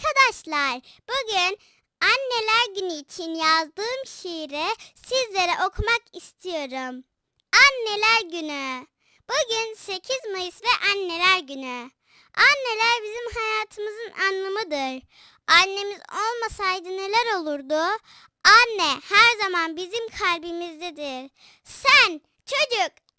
Arkadaşlar bugün anneler günü için yazdığım şiiri sizlere okumak istiyorum. Anneler günü. Bugün 8 Mayıs ve anneler günü. Anneler bizim hayatımızın anlamıdır. Annemiz olmasaydı neler olurdu? Anne her zaman bizim kalbimizdedir. Sen çocuk